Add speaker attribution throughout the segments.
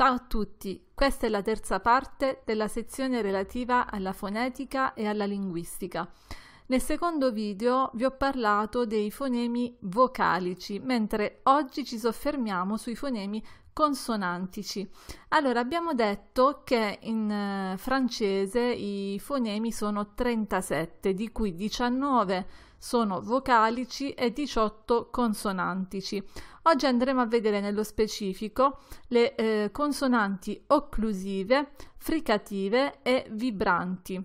Speaker 1: Ciao a tutti, questa è la terza parte della sezione relativa alla fonetica e alla linguistica. Nel secondo video vi ho parlato dei fonemi vocalici, mentre oggi ci soffermiamo sui fonemi consonantici. Allora, abbiamo detto che in eh, francese i fonemi sono 37, di cui 19 sono vocalici e 18 consonantici. Oggi andremo a vedere nello specifico le eh, consonanti occlusive, fricative e vibranti.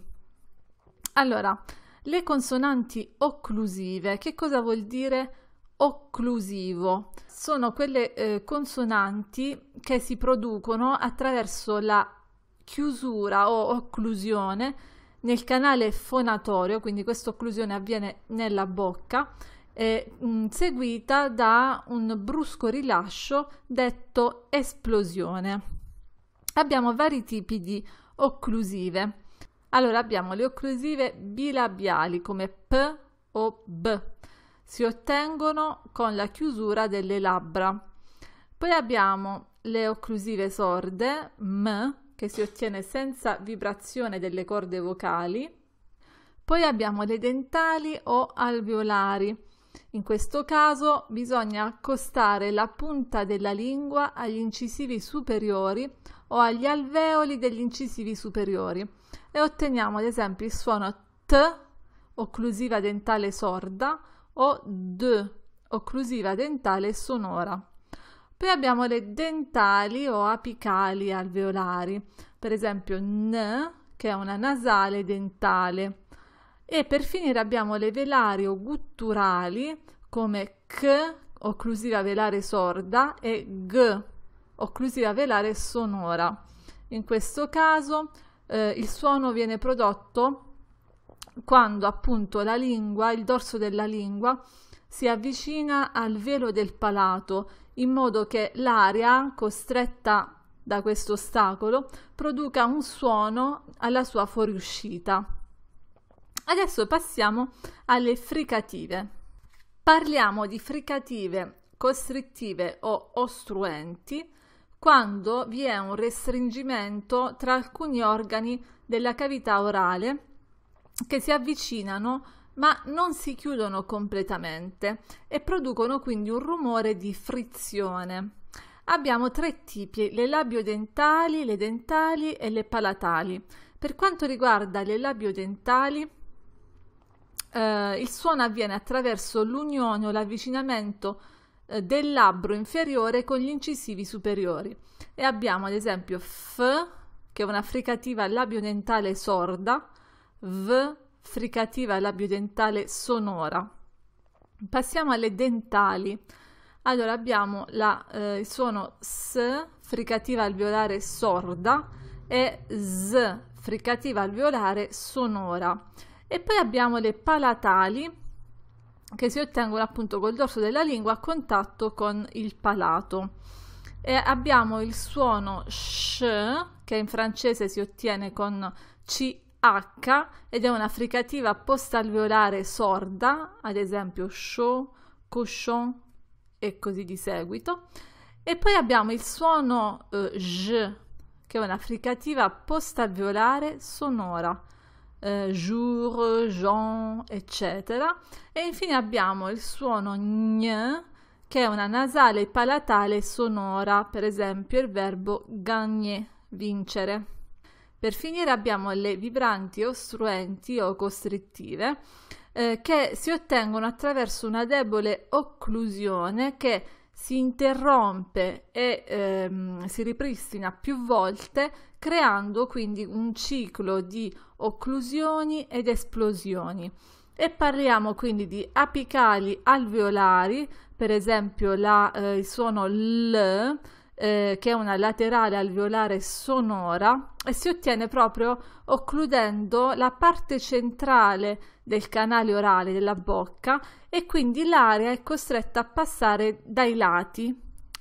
Speaker 1: Allora, le consonanti occlusive, che cosa vuol dire occlusivo? Sono quelle eh, consonanti che si producono attraverso la chiusura o occlusione nel canale fonatorio, quindi questa occlusione avviene nella bocca, eh, mh, mm, seguita da un brusco rilascio detto esplosione. Abbiamo vari tipi di occlusive. Allora abbiamo le occlusive bilabiali come P o B. Si ottengono con la chiusura delle labbra. Poi abbiamo le occlusive sorde M che si ottiene senza vibrazione delle corde vocali. Poi abbiamo le dentali o alveolari. In questo caso bisogna accostare la punta della lingua agli incisivi superiori o agli alveoli degli incisivi superiori e otteniamo ad esempio il suono T, occlusiva dentale sorda, o D, occlusiva dentale sonora. Poi abbiamo le dentali o apicali alveolari, per esempio N, che è una nasale dentale. E per finire abbiamo le velari o gutturali, come K, occlusiva velare sorda, e G, occlusiva velare sonora. In questo caso eh, il suono viene prodotto quando appunto la lingua, il dorso della lingua, si avvicina al velo del palato in modo che l'aria costretta da questo ostacolo produca un suono alla sua fuoriuscita. Adesso passiamo alle fricative. Parliamo di fricative costrittive o ostruenti quando vi è un restringimento tra alcuni organi della cavità orale che si avvicinano a ma non si chiudono completamente e producono quindi un rumore di frizione. Abbiamo tre tipi, le labiodentali, le dentali e le palatali. Per quanto riguarda le labiodentali, eh, il suono avviene attraverso l'unione o l'avvicinamento eh, del labbro inferiore con gli incisivi superiori. E abbiamo ad esempio F, che è una fricativa labiodentale sorda, V, fricativa labiodentale sonora. Passiamo alle dentali. Allora abbiamo la, eh, il suono S, fricativa alveolare sorda, e Z, fricativa alveolare sonora. E poi abbiamo le palatali, che si ottengono appunto col dorso della lingua a contatto con il palato. E abbiamo il suono sh, che in francese si ottiene con CH H ed è una fricativa postalveolare sorda, ad esempio show, cochon e così di seguito. E poi abbiamo il suono eh, J, che è una fricativa postalveolare sonora, eh, jour, jean, eccetera. E infine abbiamo il suono gn, che è una nasale palatale sonora, per esempio il verbo gagner, vincere. Per finire abbiamo le vibranti ostruenti o costrittive eh, che si ottengono attraverso una debole occlusione che si interrompe e ehm, si ripristina più volte creando quindi un ciclo di occlusioni ed esplosioni e parliamo quindi di apicali alveolari per esempio la, eh, il suono L eh, che è una laterale alveolare sonora e si ottiene proprio occludendo la parte centrale del canale orale della bocca e quindi l'area è costretta a passare dai lati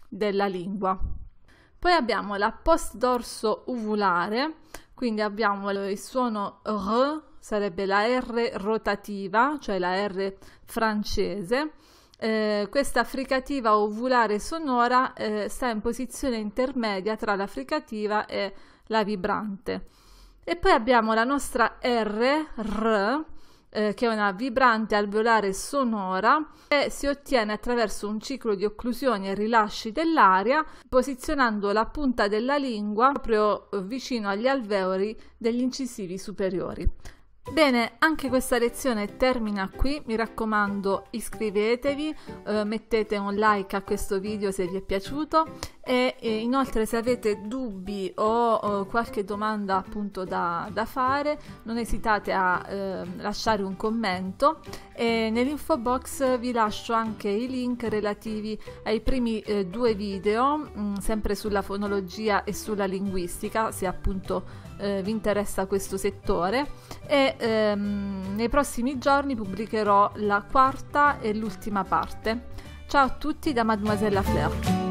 Speaker 1: della lingua. Poi abbiamo la post dorso uvulare, quindi abbiamo il suono R, sarebbe la R rotativa, cioè la R francese, eh, questa fricativa ovulare sonora eh, sta in posizione intermedia tra la fricativa e la vibrante. E poi abbiamo la nostra R, R eh, che è una vibrante alveolare sonora e si ottiene attraverso un ciclo di occlusioni e rilasci dell'aria, posizionando la punta della lingua proprio vicino agli alveoli degli incisivi superiori. Bene, anche questa lezione termina qui, mi raccomando iscrivetevi, eh, mettete un like a questo video se vi è piaciuto e, e inoltre se avete dubbi o, o qualche domanda appunto da, da, fare non esitate a eh, lasciare un commento e nell'info box vi lascio anche i link relativi ai primi eh, due video mh, mm, sempre sulla fonologia e sulla linguistica se appunto eh, vi interessa questo settore e ehm, nei prossimi giorni pubblicherò la quarta e l'ultima parte. Ciao a tutti da Mademoiselle Fleur.